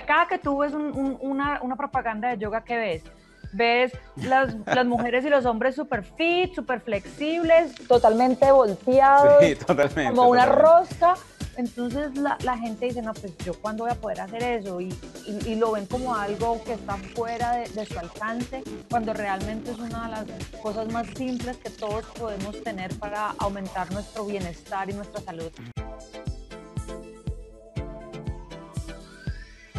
cada que tú ves una, propaganda de yoga que ves, ves las, mujeres y los hombres super fit, super flexibles, totalmente volteados, como una rosca. Entonces la, gente dice, no, pues yo cuándo voy a poder hacer eso y, lo ven como algo que está fuera de, de, su alcance, cuando realmente es una de las cosas más simples que todos podemos tener para aumentar nuestro bienestar y nuestra salud.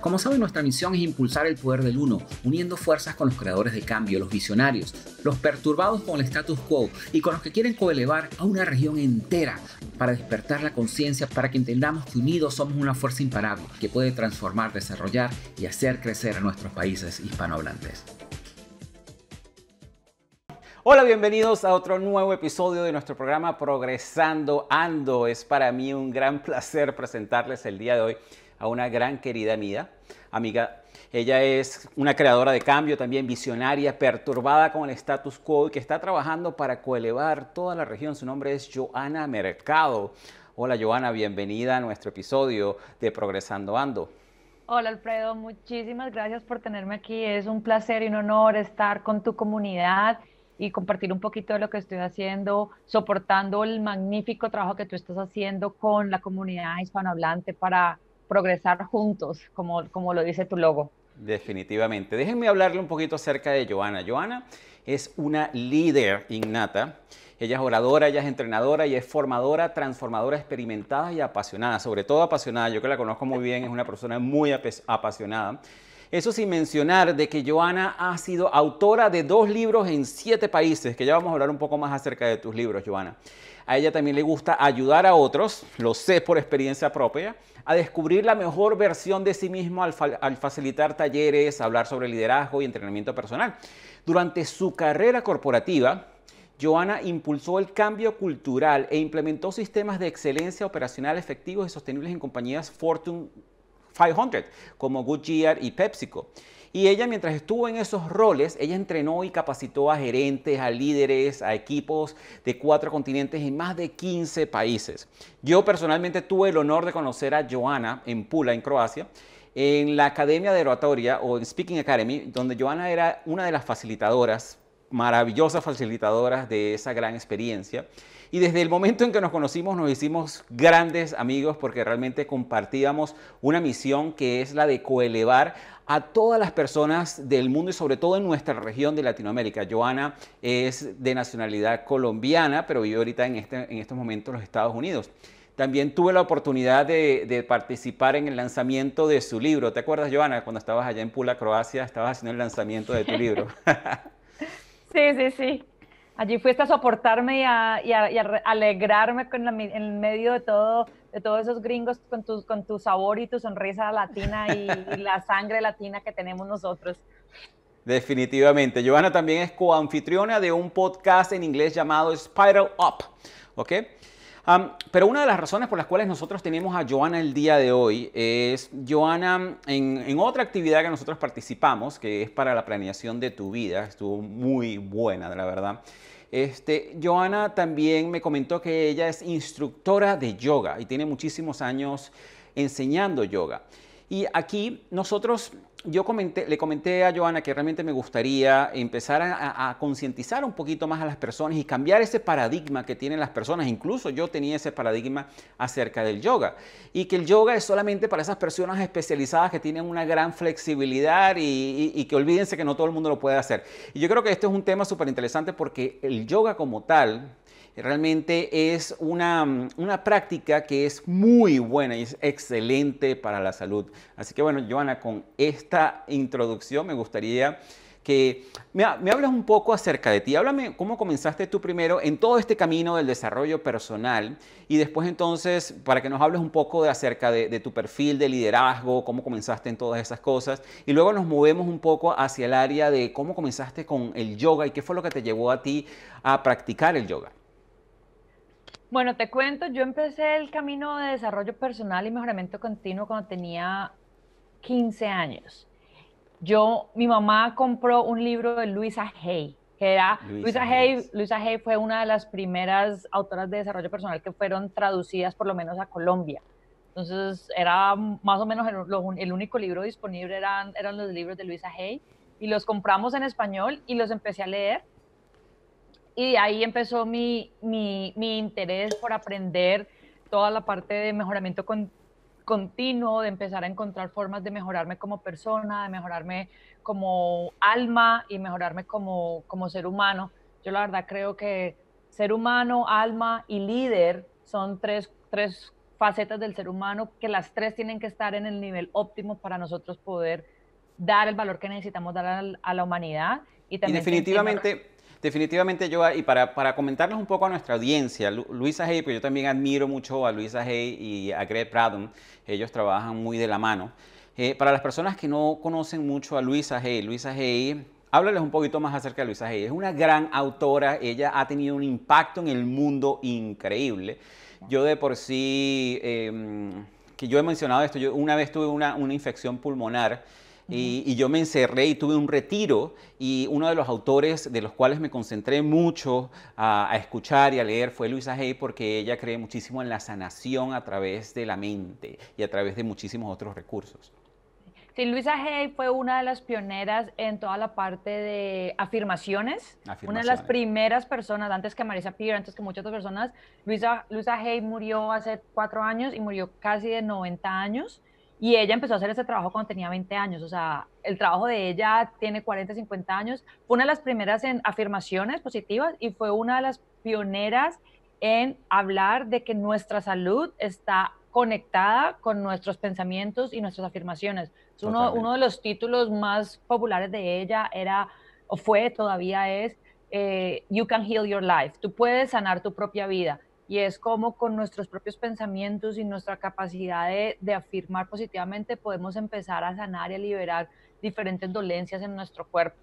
Como saben, nuestra misión es impulsar el poder del uno, uniendo fuerzas con los creadores de cambio, los visionarios, los perturbados con el status quo y con los que quieren coelevar a una región entera para despertar la conciencia, para que entendamos que unidos somos una fuerza imparable que puede transformar, desarrollar y hacer crecer a nuestros países hispanohablantes. Hola, bienvenidos a otro nuevo episodio de nuestro programa Progresando Ando. Es para mí un gran placer presentarles el día de hoy a una gran querida amiga. amiga. Ella es una creadora de cambio, también visionaria, perturbada con el status quo y que está trabajando para coelevar toda la región. Su nombre es Joana Mercado. Hola Joana, bienvenida a nuestro episodio de Progresando Ando. Hola Alfredo, muchísimas gracias por tenerme aquí. Es un placer y un honor estar con tu comunidad y compartir un poquito de lo que estoy haciendo, soportando el magnífico trabajo que tú estás haciendo con la comunidad hispanohablante para progresar juntos, como, como lo dice tu logo. Definitivamente. Déjenme hablarle un poquito acerca de Joana. Joana es una líder innata. Ella es oradora, ella es entrenadora, y es formadora, transformadora, experimentada y apasionada, sobre todo apasionada. Yo que la conozco muy bien, es una persona muy apasionada. Eso sin mencionar de que Joana ha sido autora de dos libros en siete países, que ya vamos a hablar un poco más acerca de tus libros, Joana. A ella también le gusta ayudar a otros, lo sé por experiencia propia, a descubrir la mejor versión de sí mismo al, al, facilitar talleres, hablar sobre liderazgo y entrenamiento personal. Durante su carrera corporativa, Joana impulsó el cambio cultural e implementó sistemas de excelencia operacional efectivos y sostenibles en compañías Fortune 500, como Goodyear y PepsiCo. Y ella mientras estuvo en esos roles, ella entrenó y capacitó a gerentes, a líderes, a equipos de cuatro continentes en más de 15 países. Yo personalmente tuve el honor de conocer a Joana en Pula, en Croacia, en la Academia de Oratoria o en Speaking Academy, donde Joana era una de las facilitadoras, maravillosas facilitadoras de esa gran experiencia y desde el momento en que nos conocimos nos hicimos grandes amigos porque realmente compartíamos una misión que es la de coelevar a todas las personas del mundo y sobre todo en nuestra región de Latinoamérica. Joana es de nacionalidad colombiana, pero vive ahorita en, este, en estos momentos en los Estados Unidos. También tuve la oportunidad de, de, participar en el lanzamiento de su libro. ¿Te acuerdas, Joana, cuando estabas allá en Pula, Croacia, estabas haciendo el lanzamiento de tu libro? sí, sí, sí. Allí fuiste a soportarme y a, alegrarme en medio de todo todos esos gringos con tu, sabor y tu sonrisa latina y, la sangre latina que tenemos nosotros. Definitivamente. Joana también es coanfitriona de un podcast en inglés llamado Spiral Up. ¿Ok? pero una de las razones por las cuales nosotros tenemos a Joana el día de hoy es Joana en, en, otra actividad que nosotros participamos, que es para la planeación de tu vida. Estuvo muy buena, la verdad. Este, Joana también me comentó que ella es instructora de yoga y tiene muchísimos años enseñando yoga. Y aquí nosotros yo le comenté a Joana que realmente me gustaría empezar a, concientizar un poquito más a las personas y cambiar ese paradigma que tienen las personas. Incluso yo tenía ese paradigma acerca del yoga. Y que el yoga es solamente para esas personas especializadas que tienen una gran flexibilidad y, y que olvídense que no todo el mundo lo puede hacer. Y yo creo que este es un tema súper interesante porque el yoga como tal, realmente es una, práctica que es muy buena y es excelente para la salud. Así que bueno, Joana, con esta introducción me gustaría que me, hables un poco acerca de ti. Háblame cómo comenzaste tú primero en todo este camino del desarrollo personal y después entonces para que nos hables un poco de acerca de, de tu perfil de liderazgo, cómo comenzaste en todas esas cosas y luego nos movemos un poco hacia el área de cómo comenzaste con el yoga y qué fue lo que te llevó a ti a practicar el yoga. Bueno, te cuento, yo empecé el camino de desarrollo personal y mejoramiento continuo cuando tenía 15 años. Yo, mi mamá compró un libro de Luisa Hay, que era, Luisa, Hay, Luisa Hay fue una de las primeras autoras de desarrollo personal que fueron traducidas por lo menos a Colombia. Entonces, era más o menos el, el único libro disponible eran, eran los libros de Luisa Hay y los compramos en español y los empecé a leer y ahí empezó mi, interés por aprender toda la parte de mejoramiento continuo, de empezar a encontrar formas de mejorarme como persona, de mejorarme como alma y mejorarme como, ser humano. Yo la verdad creo que ser humano, alma y líder son tres, tres facetas del ser humano que las tres tienen que estar en el nivel óptimo para nosotros poder dar el valor que necesitamos dar a, la humanidad. y definitivamente, Definitivamente, yo, y para, para comentarles un poco a nuestra audiencia, Luisa Hay, pues yo también admiro mucho a Luisa Hay y a Greg Pradon, ellos trabajan muy de la mano. Eh, para las personas que no conocen mucho a Luisa Hay, Luisa Hay Háblales un poquito más acerca de Luisa Hay. Es una gran autora, ella ha tenido un impacto en el mundo increíble. Yo de por sí, em, que yo he mencionado esto, yo una vez tuve una, una infección pulmonar y, yo me encerré y tuve un retiro y uno de los autores de los cuales me concentré mucho a, escuchar y a leer fue Luisa Hay porque ella cree muchísimo en la sanación a través de la mente y a través de muchísimos otros recursos. Sí, Luisa Hay fue una de las pioneras en toda la parte de afirmaciones. Una de las primeras personas, antes que Marisa Peer, antes que muchas otras personas. Luisa, Luisa Hay murió hace cuatro años y murió casi de 90 años. Y ella empezó a hacer ese trabajo cuando tenía 20 años, o sea, el trabajo de ella tiene 40, 50 años. Fue una de las primeras en afirmaciones positivas y fue una de las pioneras en hablar de que nuestra salud está conectada con nuestros pensamientos y nuestras afirmaciones. Uno, de los títulos más populares de ella era, o fue, todavía es, eh, You Can Heal Your Life, tú puedes sanar tu propia vida y es como con nuestros propios pensamientos y nuestra capacidad de, de afirmar positivamente podemos empezar a sanar y a liberar diferentes dolencias en nuestro cuerpo.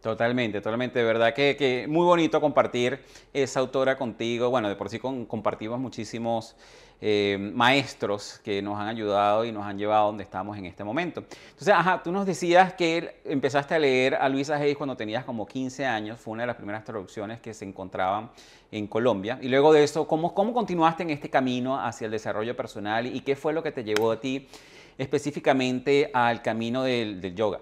Totalmente, totalmente. De verdad que, muy bonito compartir esa autora contigo. Bueno, de por sí compartimos muchísimos eh, maestros que nos han ayudado y nos han llevado a donde estamos en este momento. Entonces, ajá, tú nos decías que empezaste a leer a Luisa Hayes cuando tenías como 15 años. Fue una de las primeras traducciones que se encontraban en Colombia. Y luego de eso, ¿cómo, cómo continuaste en este camino hacia el desarrollo personal y qué fue lo que te llevó a ti específicamente al camino del yoga?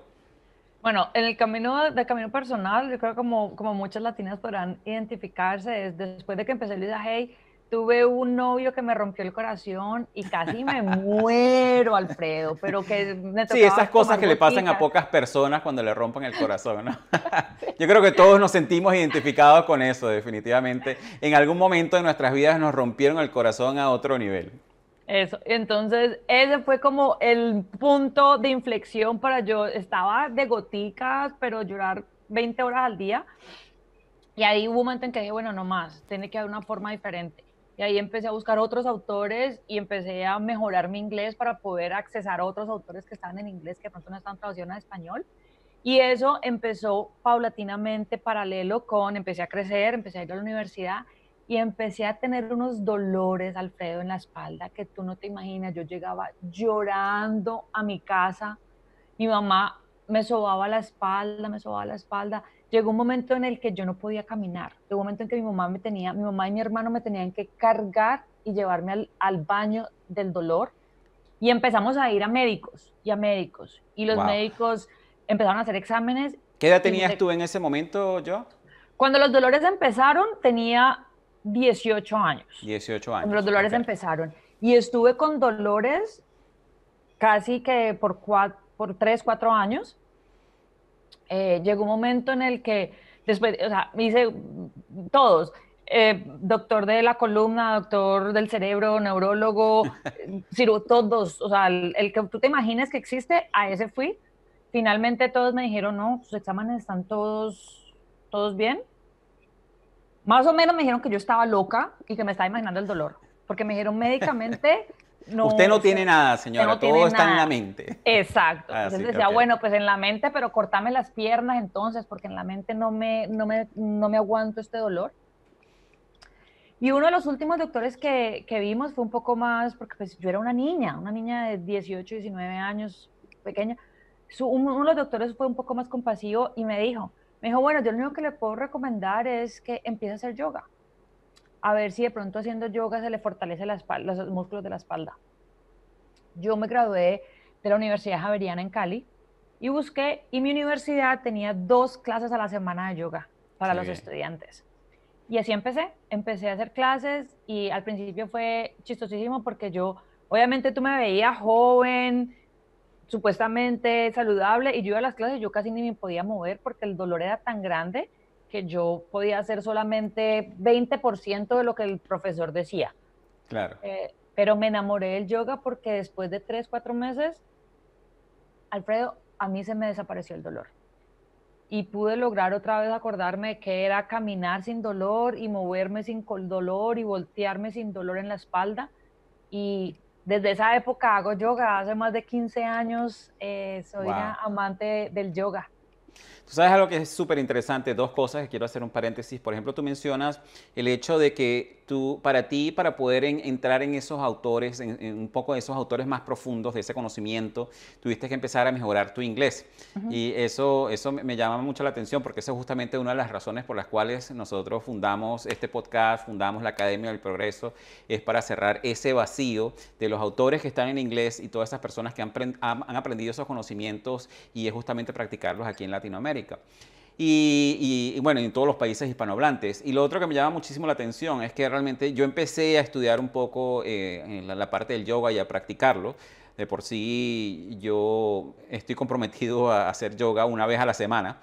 Bueno, en el camino de camino personal, yo creo que como, muchas latinas podrán identificarse, después de que empecé Luisa Hey, tuve un novio que me rompió el corazón y casi me muero, Alfredo, pero que Sí, esas cosas que le pasan a pocas personas cuando le rompen el corazón, Yo creo que todos nos sentimos identificados con eso, definitivamente. En algún momento de nuestras vidas nos rompieron el corazón a otro nivel. Eso, entonces ese fue como el punto de inflexión para yo, estaba de goticas, pero llorar 20 horas al día. Y ahí hubo un momento en que dije, bueno, no más, tiene que haber una forma diferente. Y ahí empecé a buscar otros autores y empecé a mejorar mi inglés para poder accesar a otros autores que estaban en inglés, que pronto no estaban traducidos a español. Y eso empezó paulatinamente paralelo con, empecé a crecer, empecé a ir a la universidad y empecé a tener unos dolores, Alfredo, en la espalda que tú no te imaginas. Yo llegaba llorando a mi casa, mi mamá me sobaba la espalda, me sobaba la espalda. Llegó un momento en el que yo no podía caminar, llegó un momento en que mi mamá me tenía, mi mamá y mi hermano me tenían que cargar y llevarme al, baño del dolor. Y empezamos a ir a médicos y a médicos. Y los médicos empezaron a hacer exámenes. ¿Qué edad tenías tú en ese momento, yo? Cuando los dolores empezaron, tenía 18 años. 18 años. Los dolores empezaron. Y estuve con dolores casi que por, cuatro, por 3, 4 años. Eh, llegó un momento en el que, después, o sea, hice todos, eh, doctor de la columna, doctor del cerebro, neurólogo, sirvo todos, o sea, el, que tú te imagines que existe, a ese fui. Finalmente todos me dijeron, no, sus exámenes están todos, todos bien, más o menos me dijeron que yo estaba loca y que me estaba imaginando el dolor, porque me dijeron médicamente... No, usted no tiene nada, señora, no todo está en la mente. Exacto. Ah, entonces decía, bueno, pues en la mente, pero cortame las piernas entonces, porque en la mente no me, no me, no me aguanto este dolor. Y uno de los últimos doctores que, que vimos fue un poco más, porque pues yo era una niña, una niña de 18, 19 años, pequeña. Su, uno de los doctores fue un poco más compasivo y me dijo, me dijo, bueno, yo lo único que le puedo recomendar es que empiece a hacer yoga. A ver si de pronto haciendo yoga se le fortalece la los músculos de la espalda. Yo me gradué de la Universidad Javeriana en Cali y busqué, y mi universidad tenía dos clases a la semana de yoga para los estudiantes. Y así empecé, empecé a hacer clases y al principio fue chistosísimo porque yo, obviamente tú me veías joven, supuestamente saludable y yo iba a las clases, yo casi ni me podía mover porque el dolor era tan grande que yo podía hacer solamente 20% de lo que el profesor decía. Claro. Eh, pero me enamoré del yoga porque después de 3, 4 meses, Alfredo, a mí se me desapareció el dolor. Y pude lograr otra vez acordarme de que era caminar sin dolor y moverme sin dolor y voltearme sin dolor en la espalda. Y desde esa época hago yoga, hace más de 15 años eh, soy amante del yoga. Tú sabes algo que es súper interesante, dos cosas que quiero hacer un paréntesis. Por ejemplo, tú mencionas el hecho de que tú, para ti, para poder entrar en esos autores, en, un poco de esos autores más profundos de ese conocimiento, tuviste que empezar a mejorar tu inglés. Y eso, eso me llama mucho la atención porque esa es justamente una de las razones por las cuales nosotros fundamos este podcast, fundamos la Academia del Progreso, es para cerrar ese vacío de los autores que están en inglés y todas esas personas que han aprendido esos conocimientos y es justamente practicarlos aquí en Latinoamérica. Y, bueno, en todos los países hispanohablantes. Y lo otro que me llama muchísimo la atención es que realmente yo empecé a estudiar un poco eh, la, la, parte del yoga y a practicarlo. De por sí yo estoy comprometido a hacer yoga una vez a la semana.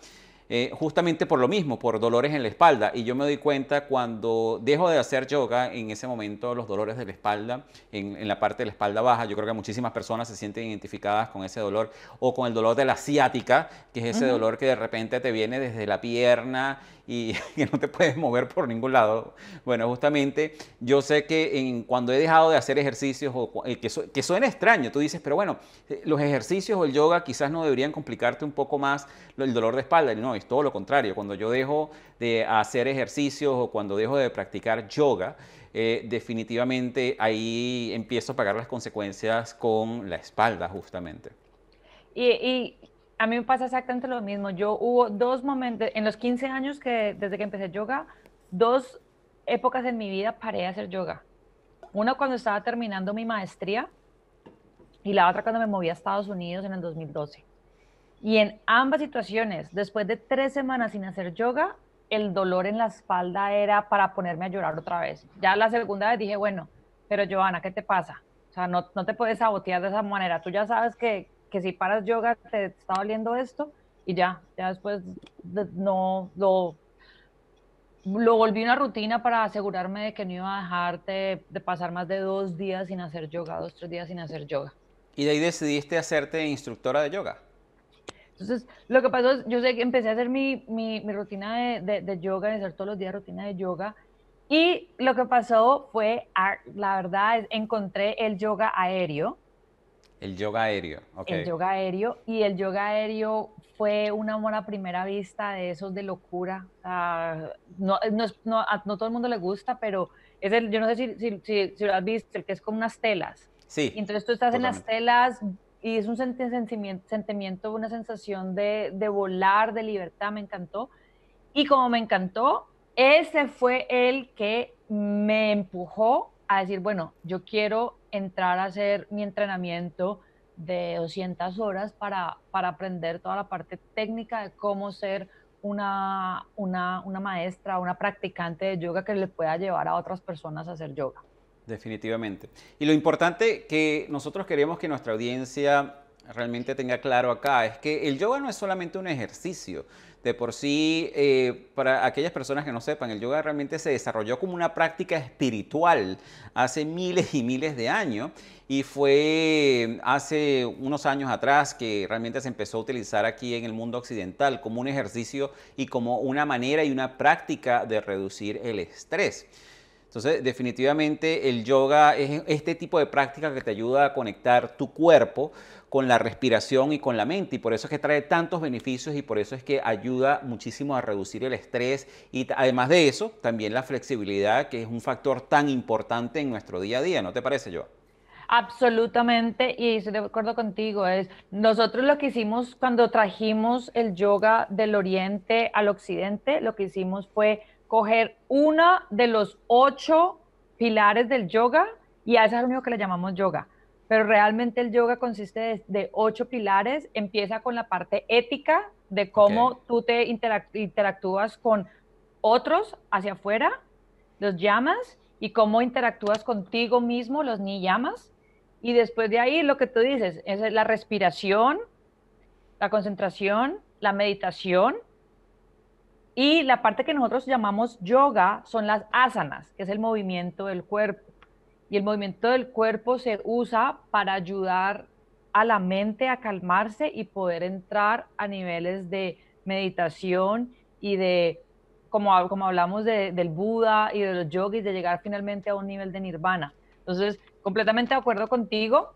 Eh, justamente por lo mismo, por dolores en la espalda. Y yo me doy cuenta cuando dejo de hacer yoga, en ese momento los dolores de la espalda, en, la parte de la espalda baja, yo creo que muchísimas personas se sienten identificadas con ese dolor o con el dolor de la ciática, que es ese dolor que de repente te viene desde la pierna y que no te puedes mover por ningún lado. Bueno, justamente yo sé que en, cuando he dejado de hacer ejercicios, o, eh, que, suena extraño, tú dices, pero bueno, eh, los ejercicios o el yoga quizás no deberían complicarte un poco más el dolor de espalda. No, todo lo contrario. Cuando yo dejo de hacer ejercicios o cuando dejo de practicar yoga, eh, definitivamente ahí empiezo a pagar las consecuencias con la espalda justamente. Y, a mí me pasa exactamente lo mismo. Yo hubo dos momentos, en los 15 años que desde que empecé yoga, dos épocas en mi vida paré de hacer yoga. Una cuando estaba terminando mi maestría y la otra cuando me moví a Estados Unidos en el 2012. Y en ambas situaciones, después de tres semanas sin hacer yoga, el dolor en la espalda era para ponerme a llorar otra vez. Ya la segunda vez dije, bueno, pero Joana, ¿qué te pasa? O sea, no, te puedes sabotear de esa manera. Tú ya sabes que, que si paras yoga te está doliendo esto y ya, ya después no lo, volví una rutina para asegurarme de que no iba a dejarte de, de pasar más de dos días sin hacer yoga, dos, tres días sin hacer yoga. ¿Y de ahí decidiste hacerte instructora de yoga? Entonces, lo que pasó es, yo sé que empecé a hacer mi, rutina de, yoga, de hacer todos los días rutina de yoga, y lo que pasó fue, la verdad, encontré el yoga aéreo. El yoga aéreo, ok. El yoga aéreo, y el yoga aéreo fue un amor a primera vista de esos de locura. no, no, no, todo el mundo le gusta, pero es yo no sé si, si, lo has visto, el que es con unas telas. Sí. Y entonces tú estás en las telas y es un sentimiento, una sensación de, volar, de libertad, me encantó. Y como me encantó, ese fue el que me empujó a decir, bueno, yo quiero entrar a hacer mi entrenamiento de 200 horas para, aprender toda la parte técnica de cómo ser una, una, una maestra, una practicante de yoga que le pueda llevar a otras personas a hacer yoga. Definitivamente. Y lo importante que nosotros queremos que nuestra audiencia realmente tenga claro acá es que el yoga no es solamente un ejercicio. De por sí, eh, para aquellas personas que no sepan, el yoga realmente se desarrolló como una práctica espiritual hace miles y miles de años y fue eh, hace unos años atrás que realmente se empezó a utilizar aquí en el mundo occidental como un ejercicio y como una manera y una práctica de reducir el estrés. Entonces, definitivamente el yoga es este tipo de práctica que te ayuda a conectar tu cuerpo con la respiración y con la mente. Y por eso es que trae tantos beneficios y por eso es que ayuda muchísimo a reducir el estrés. Y además de eso, también la flexibilidad, que es un factor tan importante en nuestro día a día. ¿No te parece, yo Absolutamente, y estoy de acuerdo contigo, es nosotros lo que hicimos cuando trajimos el yoga del oriente al occidente, lo que hicimos fue coger una de los ocho pilares del yoga y a eso es lo único que le llamamos yoga. Pero realmente el yoga consiste de, ocho pilares. Empieza con la parte ética de cómo tú te interactúas con otros hacia afuera, los llamas, y cómo interactúas contigo mismo, los ni llamas. Y después de ahí lo que tú dices es la respiración, la concentración, la meditación, y la parte que nosotros llamamos yoga son las asanas, que es el movimiento del cuerpo. Y el movimiento del cuerpo se usa para ayudar a la mente a calmarse y poder entrar a niveles de meditación y de, como, como hablamos del Buda y de los yogis, de llegar finalmente a un nivel de nirvana. Entonces, completamente de acuerdo contigo.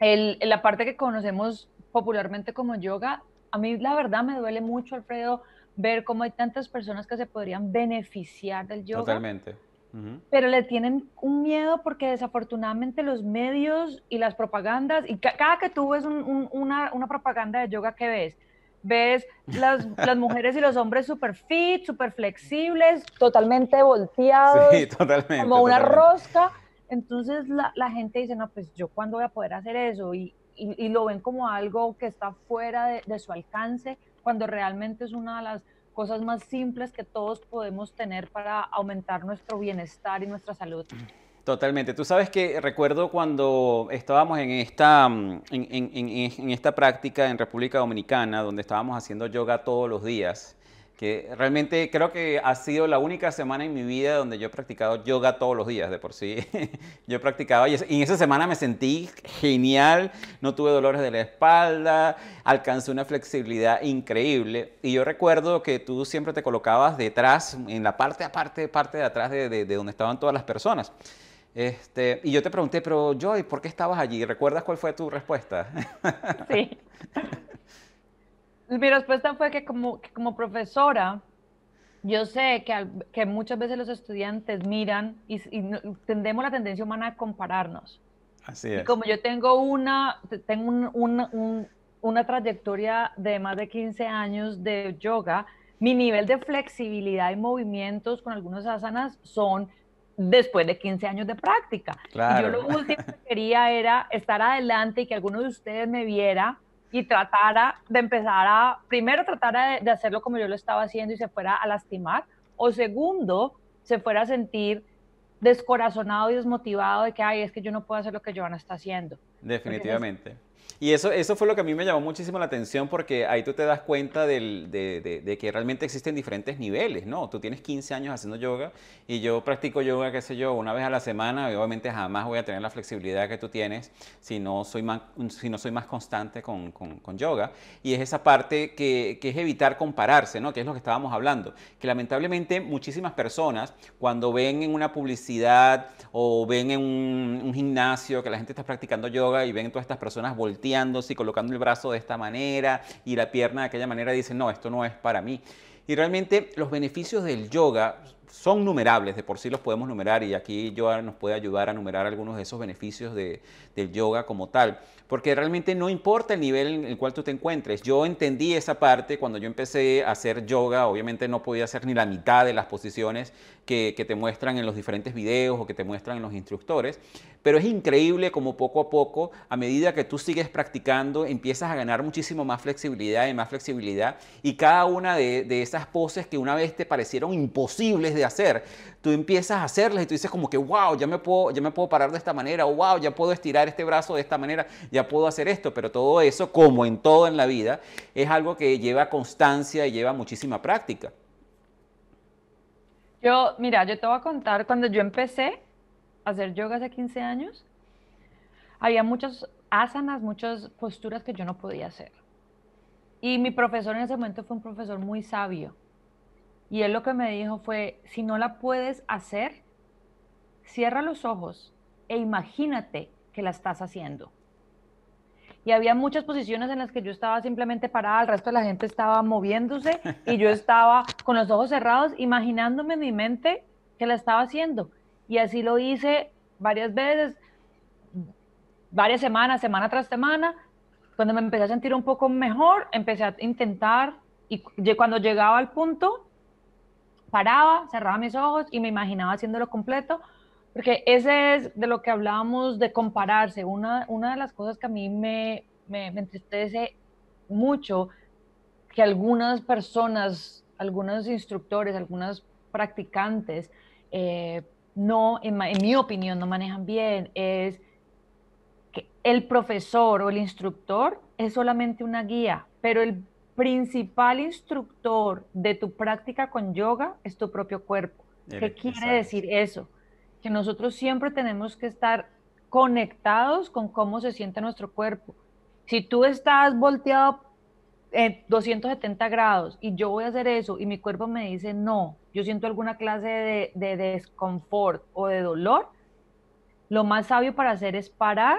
El, la parte que conocemos popularmente como yoga, a mí la verdad me duele mucho, Alfredo, ver cómo hay tantas personas que se podrían beneficiar del yoga. Totalmente. Pero le tienen un miedo porque desafortunadamente los medios y las propagandas, y cada que tú ves una, propaganda de yoga que ves, ves las, mujeres y los hombres súper fit, súper flexibles, totalmente volteados, como una rosca. Entonces la, gente dice, no, pues yo cuándo voy a poder hacer eso y, lo ven como algo que está fuera de, de su alcance cuando realmente es una de las cosas más simples que todos podemos tener para aumentar nuestro bienestar y nuestra salud. Totalmente. Tú sabes que recuerdo cuando estábamos en esta, mm, en, en, esta práctica en República Dominicana, donde estábamos haciendo yoga todos los días, que realmente creo que ha sido la única semana en mi vida donde yo he practicado yoga todos los días, de por sí. yo he practicado y en esa semana me sentí genial, no tuve dolores de la espalda, alcancé una flexibilidad increíble. Y yo recuerdo que tú siempre te colocabas detrás, en la parte, aparte, parte de atrás de, de, de donde estaban todas las personas. Este, y yo te pregunté, pero Joy, ¿por qué estabas allí? ¿Recuerdas cuál fue tu respuesta? Sí. mi respuesta fue que como, profesora, yo sé que, muchas veces los estudiantes miran y, tendemos la tendencia humana a compararnos. Así es. Y como yo tengo una, tengo una trayectoria de más de 15 años de yoga, mi nivel de flexibilidad y movimientos con algunos asanas son después de 15 años de práctica. Claro. Yo lo último que quería era estar adelante y que alguno de ustedes me viera y tratara de empezar a, primero tratara de, hacerlo como yo lo estaba haciendo y se fuera a lastimar, o segundo, se fuera a sentir descorazonado y desmotivado de que, ay, es que yo no puedo hacer lo que Joana está haciendo. Definitivamente. Y eso, eso fue lo que a mí me llamó muchísimo la atención porque ahí tú te das cuenta de, que realmente existen diferentes niveles, ¿no? Tú tienes 15 años haciendo yoga y yo practico yoga, qué sé yo, una vez a la semana obviamente jamás voy a tener la flexibilidad que tú tienes si no soy más, si no soy más constante con, con, yoga. Y es esa parte que, que es evitar compararse, ¿no? Que es lo que estábamos hablando. Que lamentablemente muchísimas personas cuando ven en una publicidad o ven en un, un gimnasio que la gente está practicando yoga y ven todas estas personas volteando, y colocando el brazo de esta manera y la pierna de aquella manera, dicen, no, esto no es para mí. Y realmente los beneficios del yoga son numerables, de por sí los podemos numerar y aquí Joan nos puede ayudar a numerar algunos de esos beneficios de, del yoga como tal porque realmente no importa el nivel en el cual tú te encuentres. Yo entendí esa parte cuando yo empecé a hacer yoga, obviamente no podía hacer ni la mitad de las posiciones que, te muestran en los diferentes videos o que te muestran en los instructores, pero es increíble como poco a poco, a medida que tú sigues practicando, empiezas a ganar muchísimo más flexibilidad y más flexibilidad, y cada una de, de esas poses que una vez te parecieron imposibles de hacer, tú empiezas a hacerlas y tú dices como que, wow, ya me puedo, ya me puedo parar de esta manera, o wow, ya puedo estirar este brazo de esta manera, ya puedo hacer esto, pero todo eso, como en todo en la vida, es algo que lleva constancia y lleva muchísima práctica. Yo, mira, yo te voy a contar, cuando yo empecé a hacer yoga hace 15 años, había muchas asanas, muchas posturas que yo no podía hacer. Y mi profesor en ese momento fue un profesor muy sabio. Y él lo que me dijo fue, si no la puedes hacer, cierra los ojos e imagínate que la estás haciendo y había muchas posiciones en las que yo estaba simplemente parada, el resto de la gente estaba moviéndose y yo estaba con los ojos cerrados imaginándome en mi mente que la estaba haciendo. Y así lo hice varias veces, varias semanas, semana tras semana. Cuando me empecé a sentir un poco mejor, empecé a intentar y cuando llegaba al punto, paraba, cerraba mis ojos y me imaginaba haciéndolo completo porque ese es de lo que hablábamos de compararse. Una, de las cosas que a mí me, me, entristece mucho, que algunas personas, algunos instructores, algunas practicantes, eh, no, en, mi opinión, no manejan bien, es que el profesor o el instructor es solamente una guía, pero el principal instructor de tu práctica con yoga es tu propio cuerpo. ¿Qué quiere decir eso? que nosotros siempre tenemos que estar conectados con cómo se siente nuestro cuerpo. Si tú estás volteado eh, en 270 grados y yo voy a hacer eso y mi cuerpo me dice no, yo siento alguna clase de, de desconfort o de dolor, lo más sabio para hacer es parar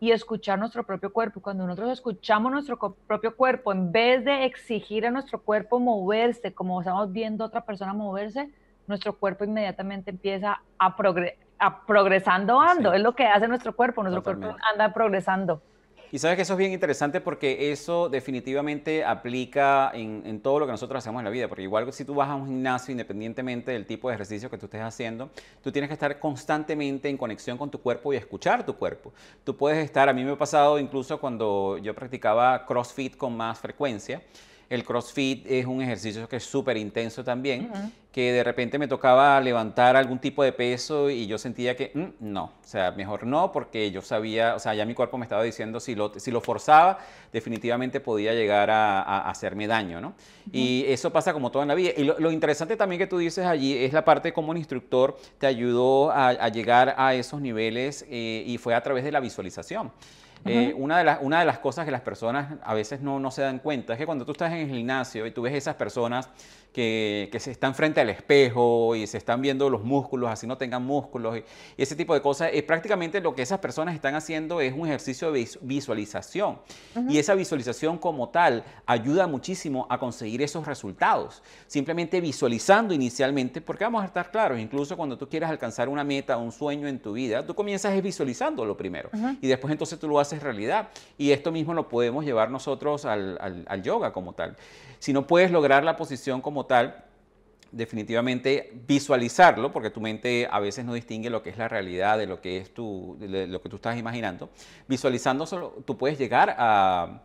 y escuchar nuestro propio cuerpo. Cuando nosotros escuchamos nuestro propio cuerpo, en vez de exigir a nuestro cuerpo moverse, como estamos viendo a otra persona moverse, nuestro cuerpo inmediatamente empieza a, progre progresando ando. Es lo que hace nuestro cuerpo, nuestro cuerpo anda progresando. Y sabes que eso es bien interesante porque eso definitivamente aplica en, en, todo lo que nosotros hacemos en la vida, porque igual si tú vas a un gimnasio, independientemente del tipo de ejercicio que tú estés haciendo, tú tienes que estar constantemente en conexión con tu cuerpo y escuchar tu cuerpo. Tú puedes estar, a mí me ha pasado incluso cuando yo practicaba CrossFit con más frecuencia, el CrossFit es un ejercicio que es súper intenso también, que de repente me tocaba levantar algún tipo de peso y yo sentía que mm, no, o sea, mejor no, porque yo sabía, o sea, ya mi cuerpo me estaba diciendo si lo, si lo forzaba, definitivamente podía llegar a, hacerme daño, ¿no? Y eso pasa como todo en la vida. Y lo, interesante también que tú dices allí es la parte de cómo un instructor te ayudó a, llegar a esos niveles eh, y fue a través de la visualización. Eh, una, de las, de las cosas que las personas a veces no, no se dan cuenta es que cuando tú estás en el gimnasio y tú ves esas personas que, se están frente al espejo y se están viendo los músculos, así no tengan músculos y, ese tipo de cosas. es eh, prácticamente lo que esas personas están haciendo es un ejercicio de visualización. Y esa visualización como tal ayuda muchísimo a conseguir esos resultados. Simplemente visualizando inicialmente, porque vamos a estar claros, incluso cuando tú quieres alcanzar una meta, un sueño en tu vida, tú comienzas visualizándolo primero. Y después entonces tú lo haces realidad. Y esto mismo lo podemos llevar nosotros al, al yoga como tal. Si no puedes lograr la posición como tal, definitivamente visualizarlo, porque tu mente a veces no distingue lo que es la realidad de lo que es tu, lo que tú estás imaginando. Visualizándolo, tú puedes llegar a,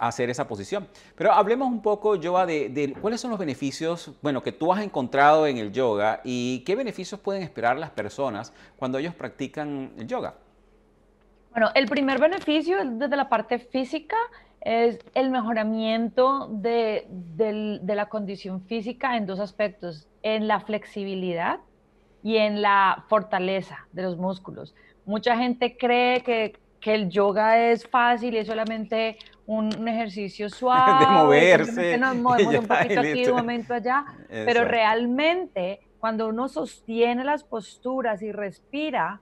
hacer esa posición. Pero hablemos un poco, Joa, de, cuáles son los beneficios, bueno, que tú has encontrado en el yoga y qué beneficios pueden esperar las personas cuando ellos practican el yoga. Bueno, el primer beneficio es desde la parte física, es el mejoramiento de, la condición física en dos aspectos, en la flexibilidad y en la fortaleza de los músculos. Mucha gente cree que, el yoga es fácil y es solamente un, ejercicio suave, de moverse. Nos movemos un poquito aquí, un momento allá, pero realmente cuando uno sostiene las posturas y respira,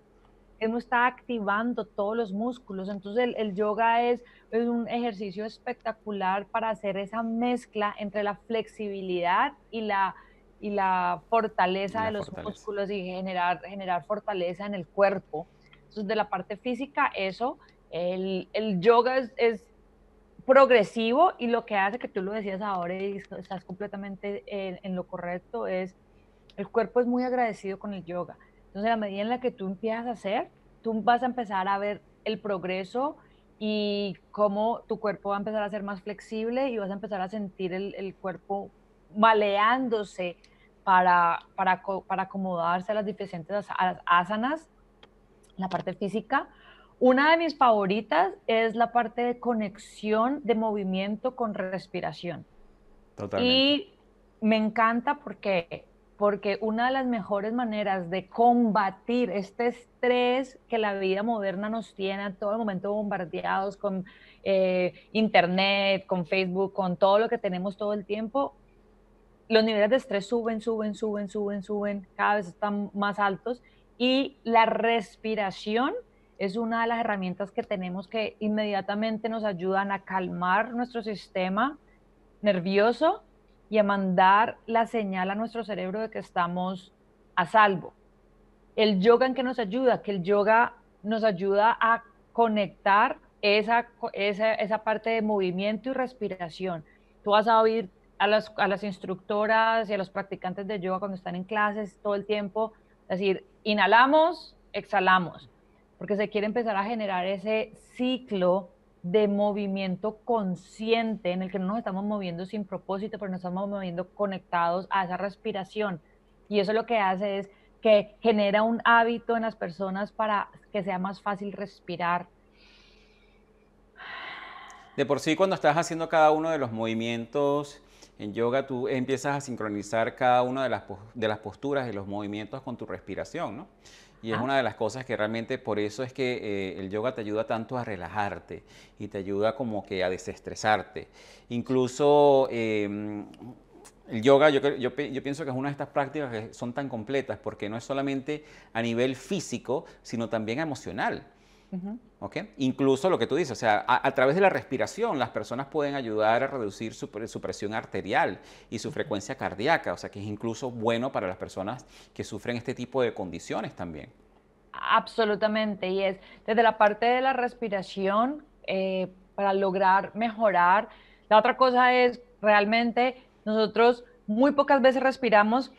que no está activando todos los músculos. Entonces el, yoga es, un ejercicio espectacular para hacer esa mezcla entre la flexibilidad y la, y la fortaleza de los músculos y generar, generar fortaleza en el cuerpo. Entonces de la parte física, eso, el, el yoga es, progresivo y lo que hace, que tú lo decías ahora y estás completamente en, en lo correcto, es el cuerpo es muy agradecido con el yoga. Entonces, a medida en la que tú empiezas a hacer, tú vas a empezar a ver el progreso y cómo tu cuerpo va a empezar a ser más flexible y vas a empezar a sentir el, cuerpo maleándose para, para, para, acomodarse a las diferentes asanas, la parte física. Una de mis favoritas es la parte de conexión de movimiento con respiración. Totalmente. Y me encanta porque porque una de las mejores maneras de combatir este estrés que la vida moderna nos tiene a todo momento bombardeados con eh, internet, con Facebook, con todo lo que tenemos todo el tiempo, los niveles de estrés suben, suben, suben, suben, suben, cada vez están más altos y la respiración es una de las herramientas que tenemos que inmediatamente nos ayudan a calmar nuestro sistema nervioso y a mandar la señal a nuestro cerebro de que estamos a salvo. El yoga en que nos ayuda, que el yoga nos ayuda a conectar esa, esa, parte de movimiento y respiración. Tú vas a oír a las, a las instructoras y a los practicantes de yoga cuando están en clases todo el tiempo, decir, inhalamos, exhalamos, porque se quiere empezar a generar ese ciclo de movimiento consciente en el que no nos estamos moviendo sin propósito, pero nos estamos moviendo conectados a esa respiración. Y eso lo que hace es que genera un hábito en las personas para que sea más fácil respirar. De por sí, cuando estás haciendo cada uno de los movimientos en yoga, tú empiezas a sincronizar cada una de las, de las posturas y los movimientos con tu respiración, ¿no? Y es ah. una de las cosas que realmente por eso es que eh, el yoga te ayuda tanto a relajarte y te ayuda como que a desestresarte. Incluso em, el yoga yo, pienso que es una de estas prácticas que son tan completas porque no es solamente a nivel físico, sino también emocional. ¿Okay? Incluso lo que tú dices, o sea, a, través de la respiración las personas pueden ayudar a reducir su, presión arterial y su frecuencia cardíaca, o sea que es incluso bueno para las personas que sufren este tipo de condiciones también. Absolutamente, y es desde la parte de la respiración eh, para lograr mejorar. La otra cosa es realmente nosotros muy pocas veces respiramos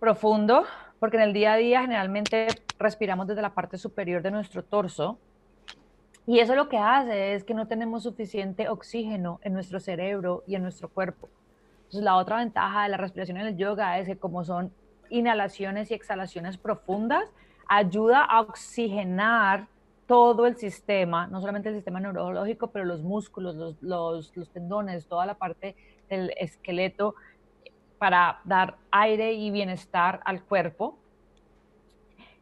profundo, porque en el día a día generalmente respiramos desde la parte superior de nuestro torso. Y eso lo que hace es que no tenemos suficiente oxígeno en nuestro cerebro y en nuestro cuerpo. Entonces, la otra ventaja de la respiración en el yoga es que como son inhalaciones y exhalaciones profundas, ayuda a oxigenar todo el sistema, no solamente el sistema neurológico, pero los músculos, los, los tendones, toda la parte del esqueleto para dar aire y bienestar al cuerpo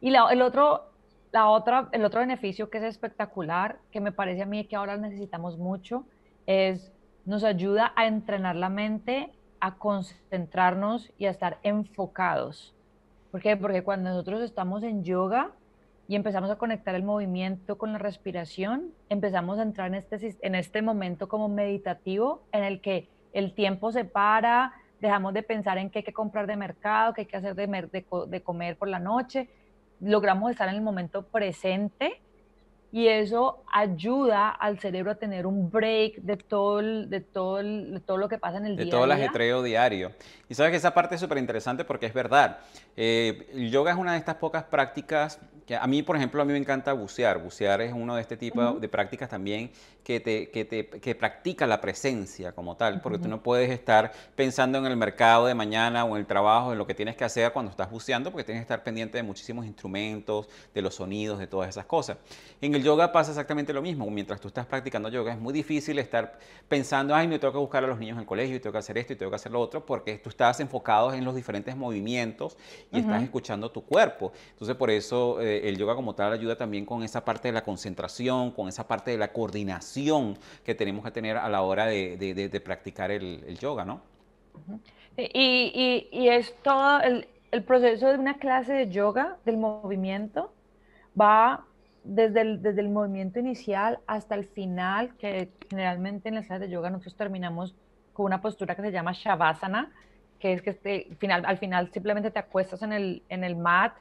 y el, otro, la otra, el otro beneficio que es espectacular, que me parece a mí que ahora necesitamos mucho, es nos ayuda a entrenar la mente, a concentrarnos y a estar enfocados. ¿Por qué? Porque cuando nosotros estamos en yoga y empezamos a conectar el movimiento con la respiración, empezamos a entrar en este, en este momento como meditativo en el que el tiempo se para, dejamos de pensar en qué hay que comprar de mercado, qué hay que hacer de, de comer por la noche, logramos estar en el momento presente y eso ayuda al cerebro a tener un break de todo, de todo, todo lo que pasa en el día. De todo el ajetreo diario. Y sabes que esa parte es súper interesante porque es verdad. Eh, el yoga es una de estas pocas prácticas a mí, por ejemplo, a mí me encanta bucear. Bucear es uno de este tipo de prácticas también que te, que te que practica la presencia como tal, porque tú no puedes estar pensando en el mercado de mañana o en el trabajo, en lo que tienes que hacer cuando estás buceando, porque tienes que estar pendiente de muchísimos instrumentos, de los sonidos, de todas esas cosas. En el yoga pasa exactamente lo mismo. Mientras tú estás practicando yoga, es muy difícil estar pensando, ay, me tengo que buscar a los niños en el colegio, y tengo que hacer esto y tengo que hacer lo otro, porque tú estás enfocado en los diferentes movimientos y estás escuchando tu cuerpo. Entonces, por eso... Eh, eh, el yoga como tal ayuda también con esa parte de la concentración, con esa parte de la coordinación que tenemos que tener a la hora de, practicar el, yoga, ¿no? Y, es todo el, proceso de una clase de yoga, del movimiento, va desde el, movimiento inicial hasta el final, que generalmente en la clases de yoga nosotros terminamos con una postura que se llama Shavasana, que es que este al final simplemente te acuestas en el mat,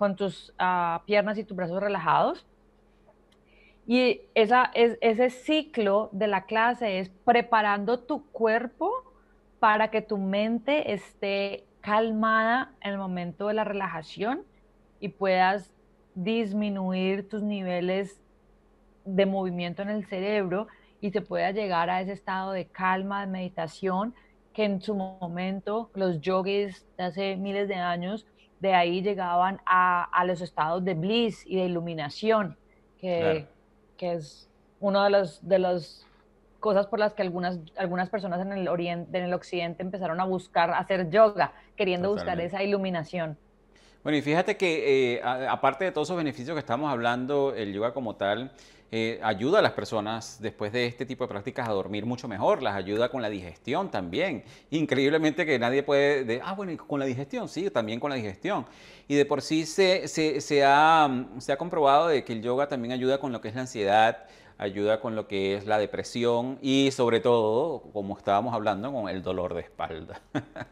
con tus ah, piernas y tus brazos relajados. Y esa, ese ciclo de la clase es preparando tu cuerpo para que tu mente esté calmada en el momento de la relajación y puedas disminuir tus niveles de movimiento en el cerebro y se pueda llegar a ese estado de calma, de meditación, que en su momento los yogis de hace miles de años de ahí llegaban a, a los estados de bliss y de iluminación, que, que es una de las de las cosas por las que algunas, algunas personas en el, oriente, en el occidente empezaron a buscar hacer yoga, queriendo buscar esa iluminación. Bueno, y fíjate que eh, aparte de todos esos beneficios que estamos hablando, el yoga como tal eh, ayuda a las personas después de este tipo de prácticas a dormir mucho mejor, las ayuda con la digestión también. Increíblemente que nadie puede, ah, bueno, con la digestión, sí, también con la digestión. Y de por sí se, mm, se, ha, comprobado de que el yoga también ayuda con lo que es la ansiedad, ayuda con lo que es la depresión y sobre todo, como estábamos hablando, con el dolor de espalda.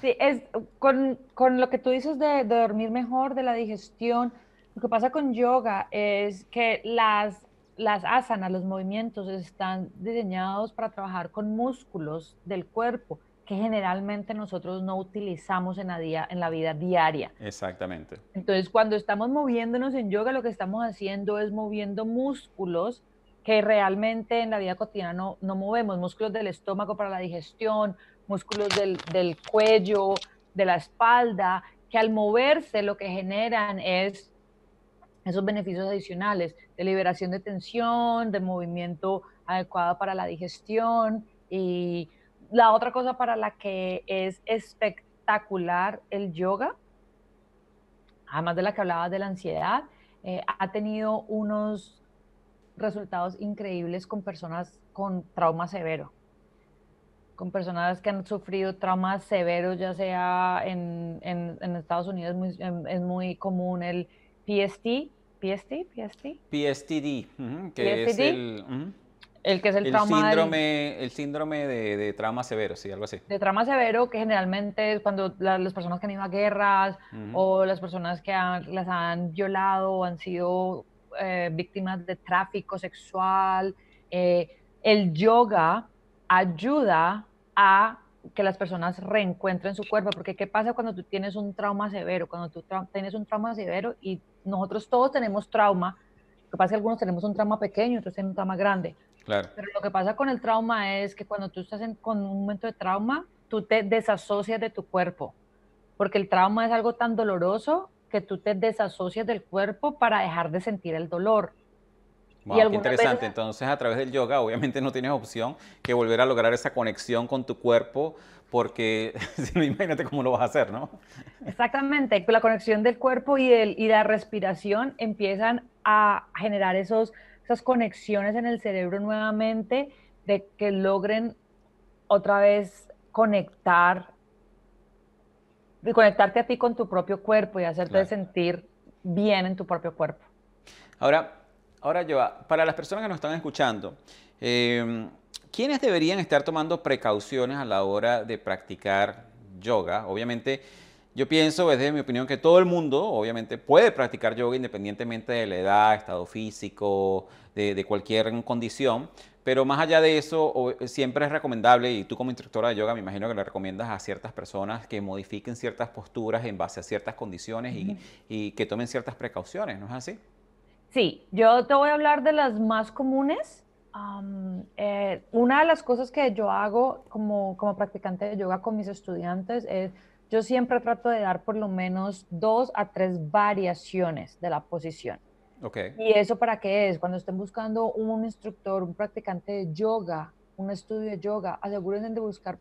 Sí, es con, lo que tú dices de dormir mejor, de la digestión, lo que pasa con yoga es que las las asanas, los movimientos están diseñados para trabajar con músculos del cuerpo que generalmente nosotros no utilizamos en la, en la vida diaria. Exactamente. Entonces, cuando estamos moviéndonos en yoga, lo que estamos haciendo es moviendo músculos que realmente en la vida cotidiana no, movemos, músculos del estómago para la digestión, músculos del cuello, de la espalda, que al moverse lo que generan es esos beneficios adicionales de liberación de tensión, de movimiento adecuado para la digestión. Y la otra cosa para la que es espectacular el yoga, además de la que hablabas de la ansiedad, eh, ha tenido unos resultados increíbles con personas con trauma severo con personas que han sufrido traumas severos, ya sea en, Estados Unidos es muy, es muy común el PST, PST, PSTD, que es el, que es el, Síndrome, el síndrome de, de, trauma severo, sí, algo así. De trauma severo, que generalmente es cuando las personas que han ido a guerras o las personas que las han violado o han sido eh, víctimas de tráfico sexual. Eh, el yoga ayuda a que las personas reencuentren su cuerpo, porque ¿qué pasa cuando tú tienes un trauma severo? Cuando tú tienes un trauma severo y nosotros todos tenemos trauma, lo que pasa que algunos tenemos un trauma pequeño, otros tienen un trauma grande. Claro. Pero lo que pasa con el trauma es que cuando tú estás en, con un momento de trauma, tú te desasocias de tu cuerpo, porque el trauma es algo tan doloroso que tú te desasocias del cuerpo para dejar de sentir el dolor. Wow, qué interesante. Entonces, a través del yoga, obviamente no tienes opción que volver a lograr esa conexión con tu cuerpo, porque imagínate cómo lo vas a hacer, ¿no? Exactamente. La conexión del cuerpo y, el, y la respiración empiezan a generar esos, esas conexiones en el cerebro nuevamente, de que logren otra vez conectar, de conectarte a ti con tu propio cuerpo y hacerte sentir bien en tu propio cuerpo. Ahora, Ahora, Joa, para las personas que nos están escuchando, em, ¿quiénes deberían estar tomando precauciones a la hora de practicar yoga? Obviamente, yo pienso, desde mi opinión, que todo el mundo, obviamente, puede practicar yoga independientemente de la edad, estado físico, de, cualquier condición. Pero más allá de eso, siempre es recomendable, y tú como instructora de yoga me imagino que le recomiendas a ciertas personas que modifiquen ciertas posturas en base a ciertas condiciones y que tomen ciertas precauciones, ¿no es así? Sí, yo te voy a hablar de las más comunes. Eh, una de las cosas que yo hago como, como practicante de yoga con mis estudiantes es, yo siempre trato de dar por lo menos dos a tres variaciones de la posición. Okay. ¿Y eso para qué es? Cuando estén buscando un instructor, un practicante de yoga, un estudio de yoga, asegúrense de buscar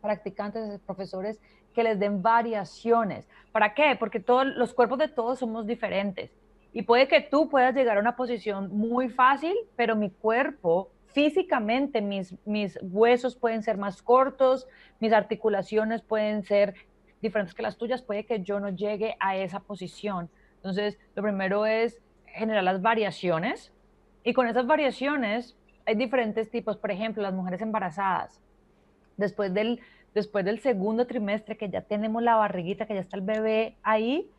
practicantes, profesores que les den variaciones. ¿Para qué? Porque todos los cuerpos de todos somos diferentes. Y puede que tú puedas llegar a una posición muy fácil, pero mi cuerpo físicamente, mis, mis huesos pueden ser más cortos, mis articulaciones pueden ser diferentes que las tuyas, puede que yo no llegue a esa posición. Entonces, lo primero es generar las variaciones y con esas variaciones hay diferentes tipos, por ejemplo, las mujeres embarazadas. Después del, después del segundo trimestre que ya tenemos la barriguita, que ya está el bebé ahí,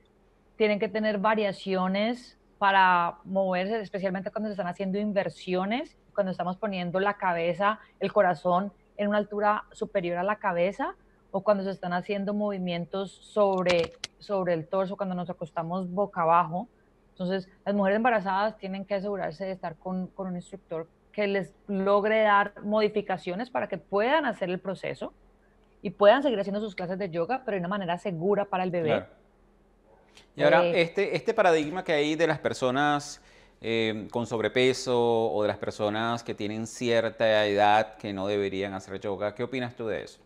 tienen que tener variaciones para moverse, especialmente cuando se están haciendo inversiones, cuando estamos poniendo la cabeza, el corazón en una altura superior a la cabeza o cuando se están haciendo movimientos sobre, sobre el torso, cuando nos acostamos boca abajo. Entonces, las mujeres embarazadas tienen que asegurarse de estar con, con un instructor que les logre dar modificaciones para que puedan hacer el proceso y puedan seguir haciendo sus clases de yoga, pero de una manera segura para el bebé. Y ahora, eh, este, este paradigma que hay de las personas eh, con sobrepeso o de las personas que tienen cierta edad que no deberían hacer yoga, ¿qué opinas tú de eso?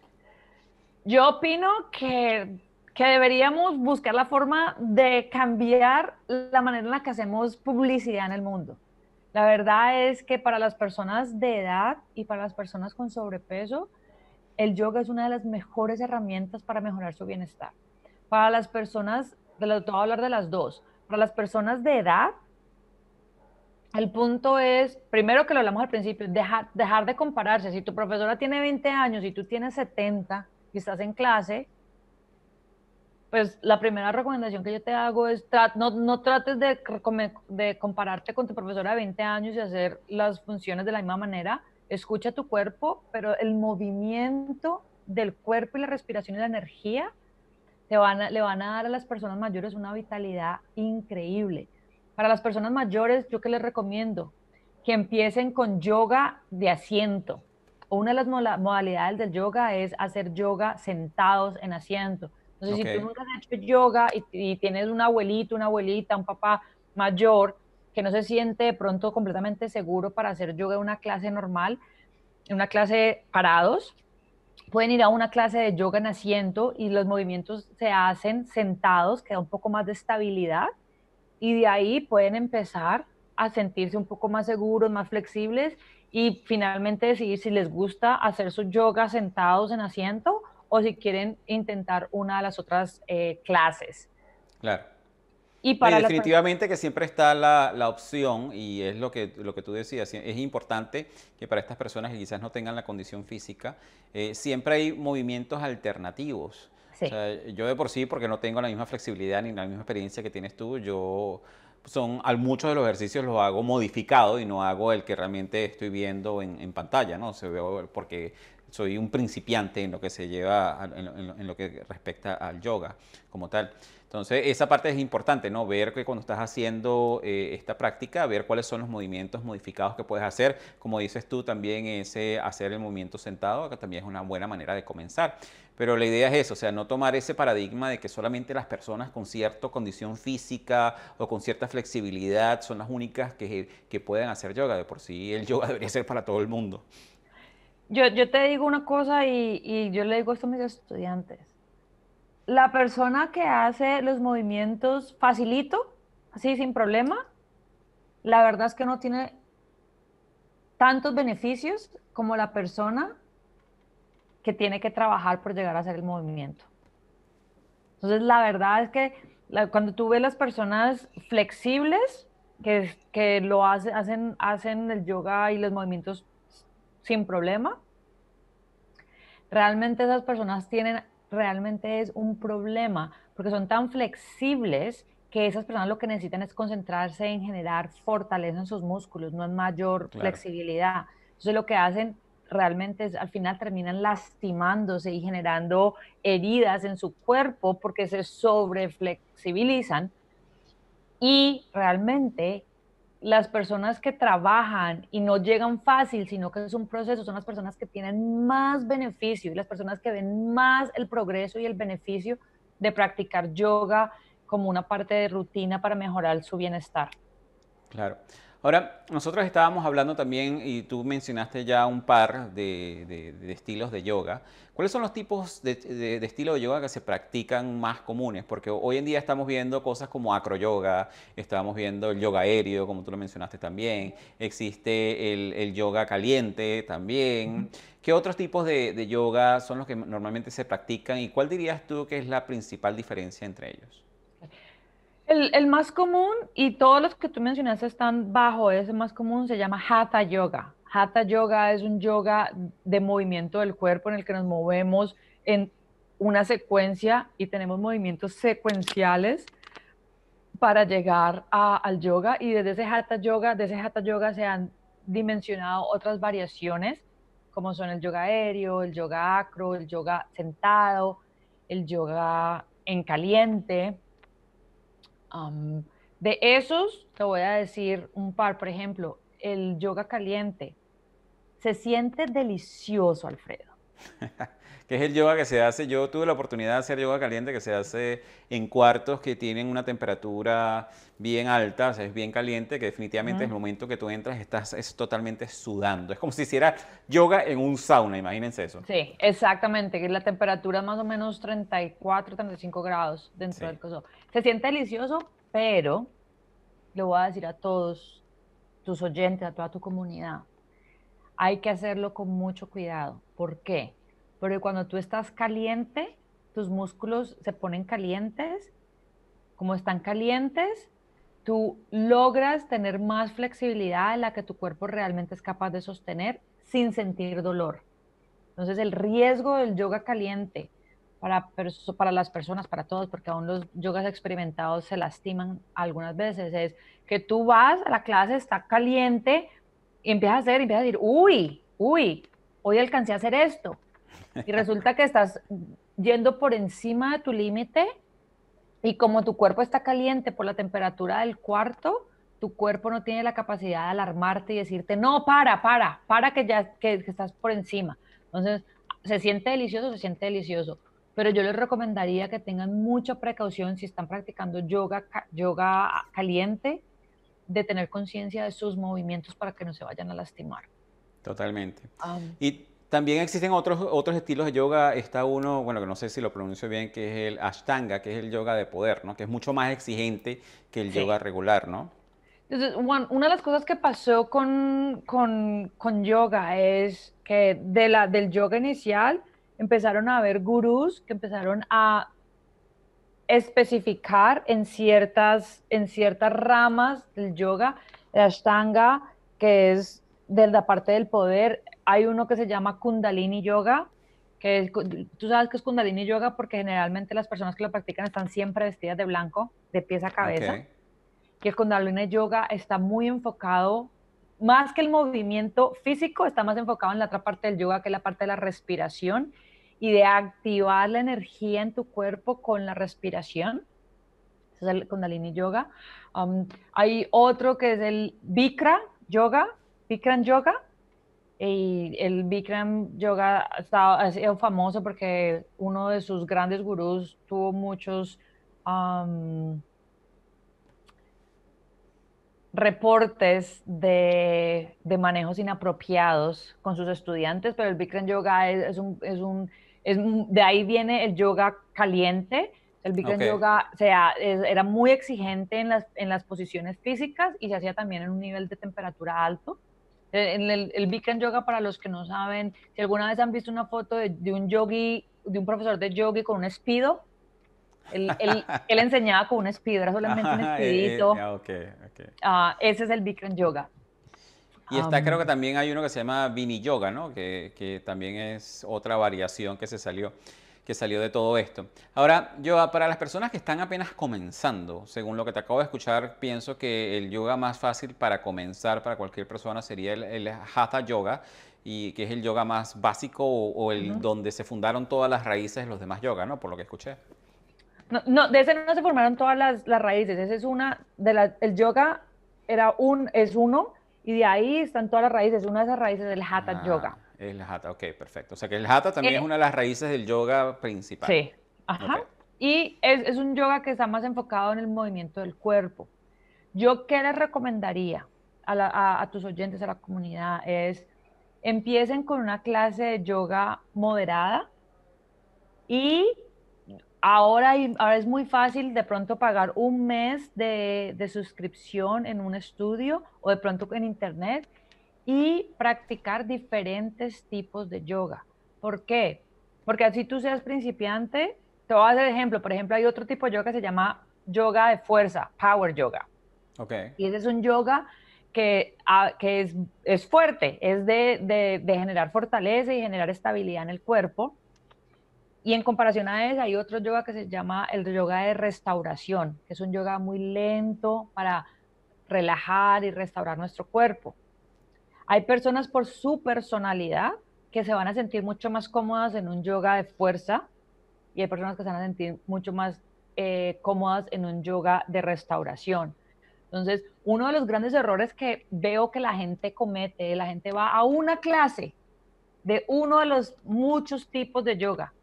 Yo opino que, que deberíamos buscar la forma de cambiar la manera en la que hacemos publicidad en el mundo. La verdad es que para las personas de edad y para las personas con sobrepeso, el yoga es una de las mejores herramientas para mejorar su bienestar. Para las personas de te voy a hablar de las dos. Para las personas de edad, el punto es, primero que lo hablamos al principio, dejar, dejar de compararse. Si tu profesora tiene 20 años y tú tienes 70 y estás en clase, pues la primera recomendación que yo te hago es no, no trates de, de, compararte con tu profesora de 20 años y hacer las funciones de la misma manera. Escucha tu cuerpo, pero el movimiento del cuerpo y la respiración y la energía te van le van a dar a las personas mayores una vitalidad increíble. Para las personas mayores, yo que les recomiendo que empiecen con yoga de asiento. Una de las modalidades del yoga es hacer yoga sentados en asiento. Entonces, si tú nunca has hecho yoga y, y tienes un abuelito, una abuelita, un papá mayor que no se siente de pronto completamente seguro para hacer yoga en una clase normal, en una clase parados, pueden ir a una clase de yoga en asiento y los movimientos se hacen sentados, que da un poco más de estabilidad y de ahí pueden empezar a sentirse un poco más seguros, más flexibles y finalmente decidir si les gusta hacer su yoga sentados en asiento o si quieren intentar una de las otras eh, clases. Claro. Y eh, definitivamente que siempre está la, opción, y es lo que, lo que tú decías, es importante que para estas personas que quizás no tengan la condición física, eh, siempre hay movimientos alternativos. yo de por sí, porque no tengo la misma flexibilidad ni la misma experiencia que tienes tú, yo son muchos de los ejercicios los hago modificado y no hago el que realmente estoy viendo en, pantalla, ¿no? Se veo porque soy un principiante en lo que se lleva, en, en, lo que respecta al yoga como tal. Entonces, esa parte es importante, ¿no? Ver que cuando estás haciendo eh, esta práctica, ver cuáles son los movimientos modificados que puedes hacer. Como dices tú, también ese hacer el movimiento sentado, que también es una buena manera de comenzar. Pero la idea es eso, o sea, no tomar ese paradigma de que solamente las personas con cierta condición física o con cierta flexibilidad son las únicas que, que pueden hacer yoga. De por sí, el yoga debería ser para todo el mundo. Yo, yo te digo una cosa y, y yo le digo esto a mis estudiantes la persona que hace los movimientos facilito, así sin problema, la verdad es que no tiene tantos beneficios como la persona que tiene que trabajar por llegar a hacer el movimiento. Entonces, la verdad es que cuando tú ves las personas flexibles, que, lo hacen, hacen el yoga y los movimientos sin problema, realmente esas personas tienen realmente es un problema, porque son tan flexibles que esas personas lo que necesitan es concentrarse en generar fortaleza en sus músculos, no en mayor flexibilidad. Entonces lo que hacen realmente es, al final terminan lastimándose y generando heridas en su cuerpo porque se sobreflexibilizan y realmente las personas que trabajan y no llegan fácil, sino que es un proceso, son las personas que tienen más beneficio y las personas que ven más el progreso y el beneficio de practicar yoga como una parte de rutina para mejorar su bienestar. Claro. Ahora, nosotros estábamos hablando también, y tú mencionaste ya un par de, estilos de yoga. ¿Cuáles son los tipos de, estilo de yoga que se practican más comunes? Porque hoy en día estamos viendo cosas como acroyoga, estamos viendo el yoga aéreo, como tú lo mencionaste también, existe el, el yoga caliente también. ¿Qué otros tipos de yoga son los que normalmente se practican y cuál dirías tú que es la principal diferencia entre ellos? El, más común, y todos los que tú mencionaste están bajo ese más común, se llama Hatha Yoga. Hatha Yoga es un yoga de movimiento del cuerpo en el que nos movemos en una secuencia y tenemos movimientos secuenciales para llegar al yoga y desde ese Hatha Yoga, de ese Hatha Yoga se han dimensionado otras variaciones como son el yoga aéreo, el yoga acro, el yoga sentado, el yoga en caliente, de esos, te voy a decir un par, por ejemplo, el yoga caliente. Se siente delicioso, Alfredo. que es el yoga que se hace. Yo tuve la oportunidad de hacer yoga caliente que se hace en cuartos que tienen una temperatura bien alta, o sea, es bien caliente, que definitivamente en el momento que tú entras estás totalmente sudando. Es como si hiciera yoga en un sauna, imagínense eso. Sí, exactamente, que es la temperatura más o menos 34, 35 grados dentro del coso. Se siente delicioso, pero lo voy a decir a todos tus oyentes, a toda tu comunidad, hay que hacerlo con mucho cuidado. ¿Por qué? pero cuando tú estás caliente, tus músculos se ponen calientes, como están calientes, tú logras tener más flexibilidad de la que tu cuerpo realmente es capaz de sostener sin sentir dolor. Entonces el riesgo del yoga caliente para, para las personas, para todos, porque aún los yogas experimentados se lastiman algunas veces, es que tú vas a la clase, está caliente, y empiezas a hacer, y empiezas a decir, uy, uy, hoy alcancé a hacer esto, y resulta que estás yendo por encima de tu límite y como tu cuerpo está caliente por la temperatura del cuarto, tu cuerpo no tiene la capacidad de alarmarte y decirte, no, para, para, para que ya que, estás por encima. Entonces, se siente delicioso, se siente delicioso. Pero yo les recomendaría que tengan mucha precaución si están practicando yoga, yoga caliente, de tener conciencia de sus movimientos para que no se vayan a lastimar. Totalmente. Ah. y también existen otros, otros estilos de yoga. Está uno, bueno, que no sé si lo pronuncio bien, que es el Ashtanga, que es el yoga de poder, ¿no? Que es mucho más exigente que el yoga regular, ¿no? Entonces, una de las cosas que pasó con, con, con yoga es que de la, del yoga inicial empezaron a haber gurús que empezaron a especificar en ciertas, en ciertas ramas del yoga, el ashtanga, que es de la parte del poder, hay uno que se llama Kundalini Yoga, que tú sabes que es Kundalini Yoga porque generalmente las personas que lo practican están siempre vestidas de blanco, de pies a cabeza. que el Kundalini Yoga está muy enfocado, más que el movimiento físico, está más enfocado en la otra parte del yoga, que es la parte de la respiración y de activar la energía en tu cuerpo con la respiración. Ese es el Kundalini Yoga. Um, hay otro que es el Bikra Yoga, Bikram Yoga, y el Bikram Yoga ha, sido famoso porque uno de sus grandes gurús tuvo muchos reportes de, manejos inapropiados con sus estudiantes, pero el Bikram Yoga es, un, es, un, es de ahí viene el yoga caliente, el Bikram Yoga o sea, era muy exigente en las, en las posiciones físicas y se hacía también en un nivel de temperatura alto el, el Bikram Yoga, para los que no saben, si alguna vez han visto una foto de, un yogui, de un profesor de yogui con un espido, él, enseñaba con un espido, era solamente un eh, espidito. Ah, okay, okay. Ah, ese es el Bikram Yoga. Y está, creo que también hay uno que se llama Vini Yoga, ¿no? Que, que, también es otra variación que se salió que salió de todo esto. Ahora, yo ah, para las personas que están apenas comenzando, según lo que te acabo de escuchar, pienso que el yoga más fácil para comenzar para cualquier persona sería el, Hatha Yoga, y que es el yoga más básico o, el donde se fundaron todas las raíces de los demás yoga, ¿no? Por lo que escuché. No, no, de ese no se formaron todas las, raíces. Ese es una de El yoga era un, es uno, y de ahí están todas las raíces. Una de esas raíces es el Hatha ah. Yoga es la jata, ok, perfecto. O sea que el jata también es eh, una de las raíces del yoga principal. Sí, ajá. Y es, un yoga que está más enfocado en el movimiento del cuerpo. Yo qué les recomendaría a, tus oyentes, a la comunidad, es empiecen con una clase de yoga moderada y ahora, ahora es muy fácil de pronto pagar un mes de, de suscripción en un estudio o de pronto en internet y practicar diferentes tipos de yoga. ¿Por qué? Porque así tú seas principiante, te voy a hacer ejemplo. Por ejemplo, hay otro tipo de yoga que se llama yoga de fuerza, power yoga. Okay. Y ese es un yoga que, ah, es, fuerte, es de, generar fortaleza y generar estabilidad en el cuerpo. Y en comparación a eso, hay otro yoga que se llama el yoga de restauración, que es un yoga muy lento para relajar y restaurar nuestro cuerpo. Hay personas por su personalidad que se van a sentir mucho más cómodas en un yoga de fuerza y hay personas que se van a sentir mucho más eh, cómodas en un yoga de restauración. Entonces, uno de los grandes errores que veo que la gente comete, la gente va a una clase de uno de los muchos tipos de yoga.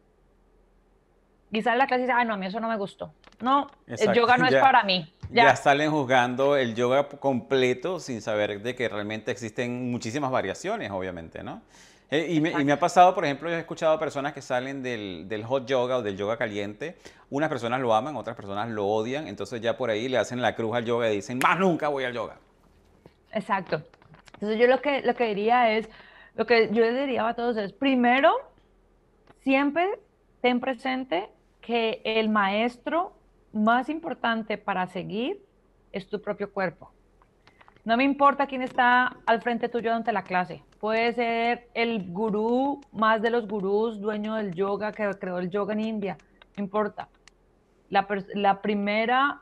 Quizás la clase dice, ay, no, a mí eso no me gustó. No, el yoga no es para mí. Ya. salen juzgando el yoga completo sin saber de que realmente existen muchísimas variaciones, obviamente, ¿no? Eh, y, me, ha pasado, por ejemplo, yo he escuchado personas que salen del, hot yoga o del yoga caliente. Unas personas lo aman, otras personas lo odian. Entonces ya por ahí le hacen la cruz al yoga y dicen, más nunca voy al yoga. Exacto. Entonces yo lo que, lo que diría es, lo que yo diría a todos es, primero, siempre ten presente que el maestro más importante para seguir es tu propio cuerpo. No me importa quién está al frente tuyo durante la clase. Puede ser el gurú, más de los gurús, dueño del yoga, que creó el yoga en India. No importa. La, primera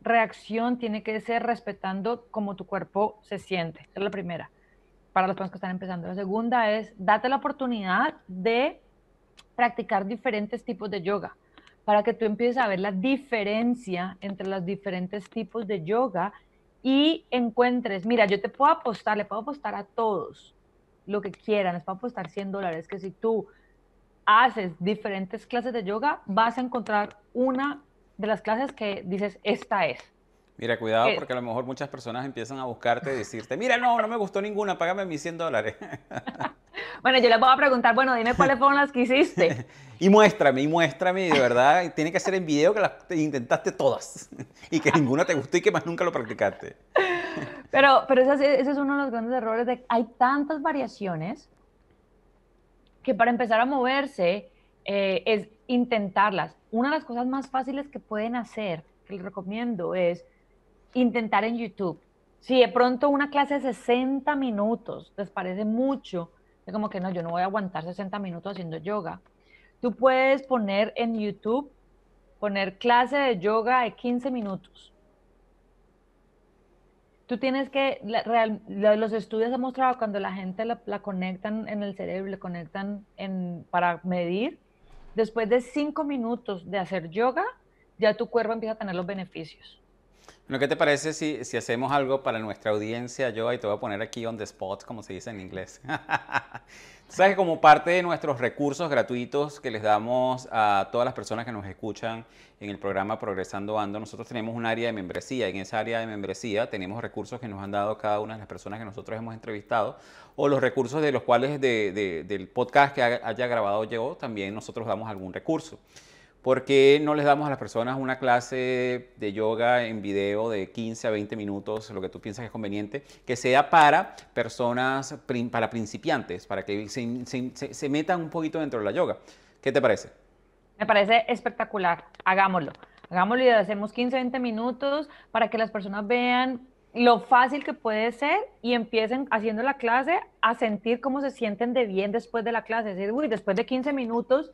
reacción tiene que ser respetando cómo tu cuerpo se siente. es la primera. Para los que están empezando. La segunda es, date la oportunidad de practicar diferentes tipos de yoga para que tú empieces a ver la diferencia entre los diferentes tipos de yoga y encuentres, mira, yo te puedo apostar, le puedo apostar a todos lo que quieran, les puedo apostar 100 dólares, que si tú haces diferentes clases de yoga, vas a encontrar una de las clases que dices, esta es. Mira, cuidado eh. porque a lo mejor muchas personas empiezan a buscarte y decirte, mira, no, no me gustó ninguna, págame mis 100 dólares. Bueno, yo les voy a preguntar, bueno, dime cuáles fueron las que hiciste. y muéstrame, y muéstrame, de verdad, tiene que ser en video que las intentaste todas y que ninguna te gustó y que más nunca lo practicaste. pero pero ese, es uno de los grandes errores, de hay tantas variaciones que para empezar a moverse eh, es intentarlas. Una de las cosas más fáciles que pueden hacer, que les recomiendo, es intentar en YouTube. Si de pronto una clase de 60 minutos les parece mucho, es como que no, yo no voy a aguantar 60 minutos haciendo yoga. Tú puedes poner en YouTube, poner clase de yoga de 15 minutos. Tú tienes que, los estudios han mostrado cuando la gente la, conectan en el cerebro, le conectan en, para medir, después de 5 minutos de hacer yoga, ya tu cuerpo empieza a tener los beneficios. Bueno, ¿qué te parece si, hacemos algo para nuestra audiencia, yo, y te voy a poner aquí on the spot, como se dice en inglés? Sabes como parte de nuestros recursos gratuitos que les damos a todas las personas que nos escuchan en el programa Progresando Ando, nosotros tenemos un área de membresía. En esa área de membresía tenemos recursos que nos han dado cada una de las personas que nosotros hemos entrevistado o los recursos de los cuales del podcast que haya grabado yo, también nosotros damos algún recurso. ¿Por qué no les damos a las personas una clase de yoga en video de 15 a 20 minutos, lo que tú piensas que es conveniente, que sea para personas, para principiantes, para que se, metan un poquito dentro de la yoga? ¿Qué te parece? Me parece espectacular, hagámoslo. Hagámoslo y hacemos 15, 20 minutos para que las personas vean lo fácil que puede ser y empiecen haciendo la clase a sentir cómo se sienten de bien después de la clase. Es decir, uy, después de 15 minutos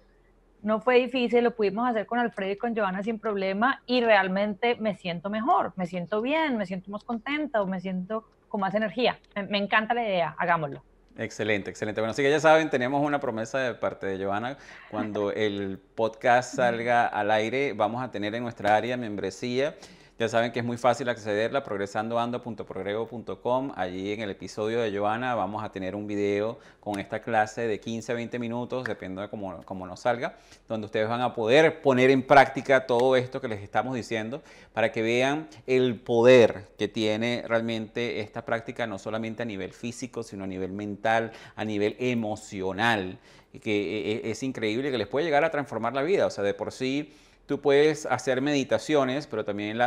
no fue difícil, lo pudimos hacer con Alfredo y con Giovanna sin problema y realmente me siento mejor, me siento bien, me siento más contenta o me siento con más energía. Me, encanta la idea, hagámoslo. Excelente, excelente. Bueno, así que ya saben, tenemos una promesa de parte de Giovanna. Cuando el podcast salga al aire, vamos a tener en nuestra área membresía ya saben que es muy fácil accederla progresandoando.progrego.com. Allí en el episodio de Joana vamos a tener un video con esta clase de 15 a 20 minutos, dependiendo de cómo, nos salga, donde ustedes van a poder poner en práctica todo esto que les estamos diciendo para que vean el poder que tiene realmente esta práctica, no solamente a nivel físico, sino a nivel mental, a nivel emocional, que e, e, es increíble, que les puede llegar a transformar la vida. O sea, de por sí tú puedes hacer meditaciones, pero también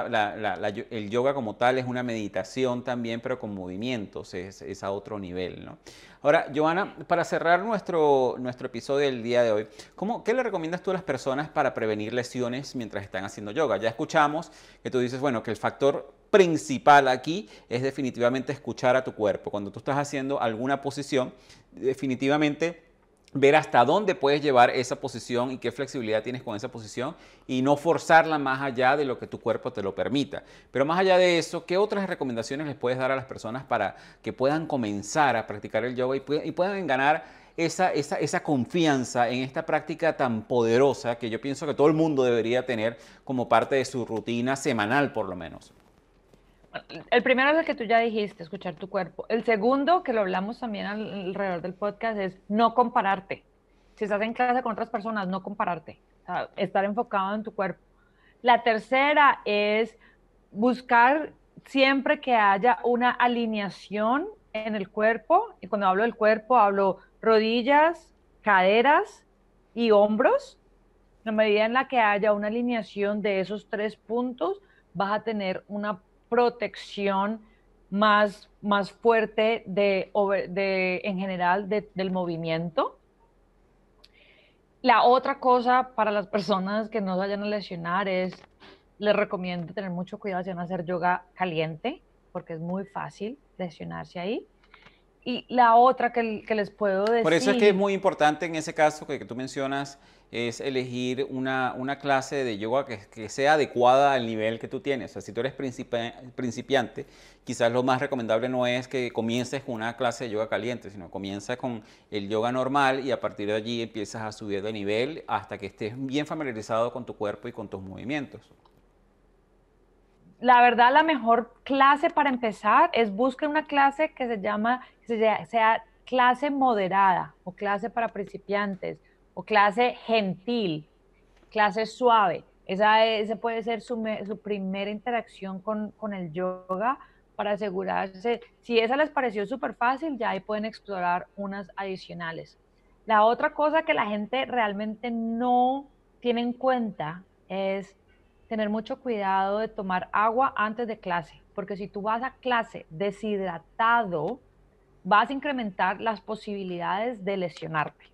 el yoga como tal es una meditación también, pero con movimientos, es, a otro nivel. ¿no? Ahora, Joana, para cerrar nuestro, nuestro episodio del día de hoy, ¿cómo, ¿qué le recomiendas tú a las personas para prevenir lesiones mientras están haciendo yoga? Ya escuchamos que tú dices, bueno, que el factor principal aquí es definitivamente escuchar a tu cuerpo. Cuando tú estás haciendo alguna posición, definitivamente ver hasta dónde puedes llevar esa posición y qué flexibilidad tienes con esa posición y no forzarla más allá de lo que tu cuerpo te lo permita. Pero más allá de eso, ¿qué otras recomendaciones les puedes dar a las personas para que puedan comenzar a practicar el yoga y, puedan ganar esa, confianza en esta práctica tan poderosa que yo pienso que todo el mundo debería tener como parte de su rutina semanal por lo menos? El primero es el que tú ya dijiste, escuchar tu cuerpo. El segundo, que lo hablamos también alrededor del podcast, es no compararte. Si estás en clase con otras personas, no compararte. estar enfocado en tu cuerpo. La tercera es buscar siempre que haya una alineación en el cuerpo. Y cuando hablo del cuerpo, hablo rodillas, caderas y hombros. la medida en la que haya una alineación de esos tres puntos, vas a tener una protección más, más fuerte de, en general del movimiento. La otra cosa para las personas que no se vayan a lesionar es, les recomiendo tener mucho cuidado si van a hacer yoga caliente, porque es muy fácil lesionarse ahí. Y la otra que, les puedo decir... Por eso es que es muy importante en ese caso que, tú mencionas, es elegir una, clase de yoga que, sea adecuada al nivel que tú tienes. O sea, si tú eres principiante, quizás lo más recomendable no es que comiences con una clase de yoga caliente, sino comienza con el yoga normal y a partir de allí empiezas a subir de nivel hasta que estés bien familiarizado con tu cuerpo y con tus movimientos la verdad, la mejor clase para empezar es buscar una clase que se llama, sea, clase moderada o clase para principiantes o clase gentil, clase suave. Esa, puede ser su, primera interacción con, con, el yoga para asegurarse, si esa les pareció súper fácil, ya ahí pueden explorar unas adicionales. La otra cosa que la gente realmente no tiene en cuenta es tener mucho cuidado de tomar agua antes de clase, porque si tú vas a clase deshidratado, vas a incrementar las posibilidades de lesionarte.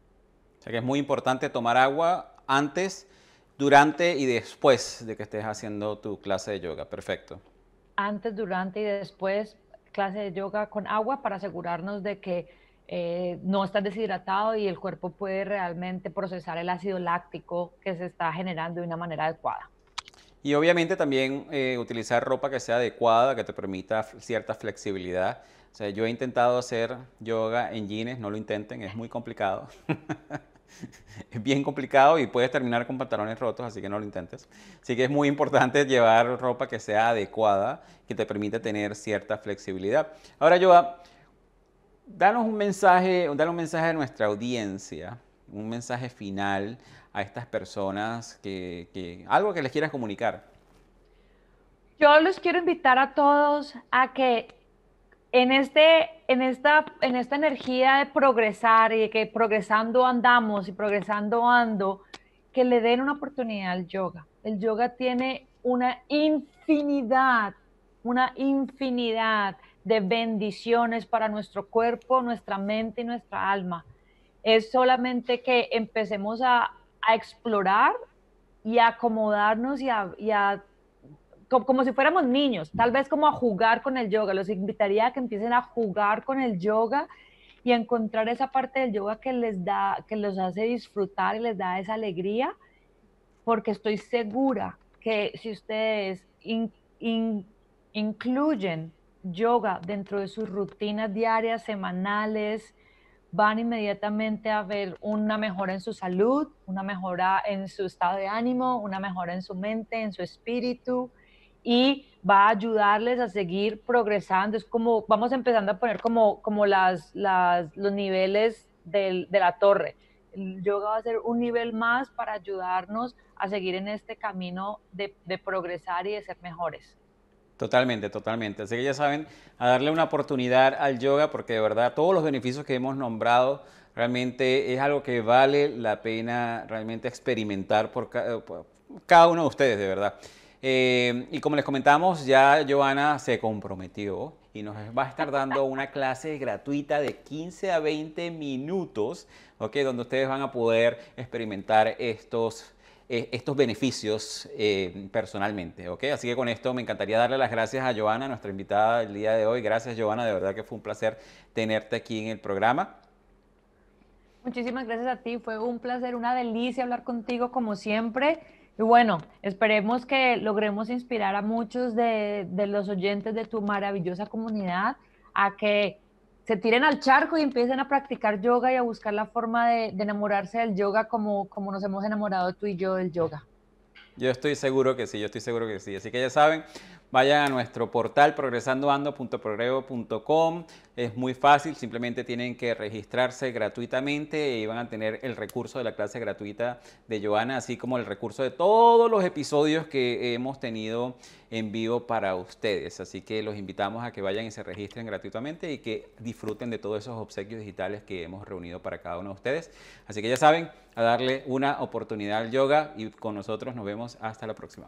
O sea que es muy importante tomar agua antes, durante y después de que estés haciendo tu clase de yoga. Perfecto. Antes, durante y después clase de yoga con agua para asegurarnos de que eh, no estás deshidratado y el cuerpo puede realmente procesar el ácido láctico que se está generando de una manera adecuada. Y obviamente también eh, utilizar ropa que sea adecuada, que te permita cierta flexibilidad. O sea, yo he intentado hacer yoga en jeans, no lo intenten, es muy complicado. es bien complicado y puedes terminar con pantalones rotos, así que no lo intentes. Así que es muy importante llevar ropa que sea adecuada, que te permita tener cierta flexibilidad. Ahora, yoga, danos un mensaje, danos un mensaje a nuestra audiencia, un mensaje final a estas personas? Que, algo que les quieras comunicar. Yo les quiero invitar a todos a que en, este, en, esta, en esta energía de progresar y que progresando andamos y progresando ando, que le den una oportunidad al yoga. El yoga tiene una infinidad, una infinidad de bendiciones para nuestro cuerpo, nuestra mente y nuestra alma. Es solamente que empecemos a, a explorar y acomodarnos y a, como, si fuéramos niños, tal vez como a jugar con el yoga. Los invitaría a que empiecen a jugar con el yoga y a encontrar esa parte del yoga que les da, que los hace disfrutar y les da esa alegría, porque estoy segura que si ustedes incluyen yoga dentro de sus rutinas diarias, semanales, van inmediatamente a ver una mejora en su salud, una mejora en su estado de ánimo, una mejora en su mente, en su espíritu y va a ayudarles a seguir progresando. Es como vamos empezando a poner como, como las, los niveles de la torre. El yoga va a ser un nivel más para ayudarnos a seguir en este camino de, de progresar y de ser mejores. Totalmente, totalmente. Así que ya saben, a darle una oportunidad al yoga porque de verdad todos los beneficios que hemos nombrado realmente es algo que vale la pena realmente experimentar por, eh, cada uno de ustedes, de verdad. Eh, y como les comentamos, ya Joana se comprometió y nos va a estar dando una clase gratuita de 15 a 20 minutos, ¿ok? Donde ustedes van a poder experimentar estos estos beneficios eh, personalmente. ¿ok? Así que con esto me encantaría darle las gracias a Joana, nuestra invitada el día de hoy. Gracias Joana, de verdad que fue un placer tenerte aquí en el programa. Muchísimas gracias a ti, fue un placer, una delicia hablar contigo como siempre. Y bueno, esperemos que logremos inspirar a muchos de los oyentes de tu maravillosa comunidad a que se tiren al charco y empiecen a practicar yoga y a buscar la forma de, enamorarse del yoga como, como nos hemos enamorado tú y yo del yoga. Yo estoy seguro que sí, yo estoy seguro que sí. Así que ya saben, vayan a nuestro portal progresandoando.progreso.com. Es muy fácil, simplemente tienen que registrarse gratuitamente y van a tener el recurso de la clase gratuita de Joana, así como el recurso de todos los episodios que hemos tenido en vivo para ustedes. Así que los invitamos a que vayan y se registren gratuitamente y que disfruten de todos esos obsequios digitales que hemos reunido para cada uno de ustedes. Así que ya saben, a darle una oportunidad al yoga y con nosotros nos vemos hasta la próxima.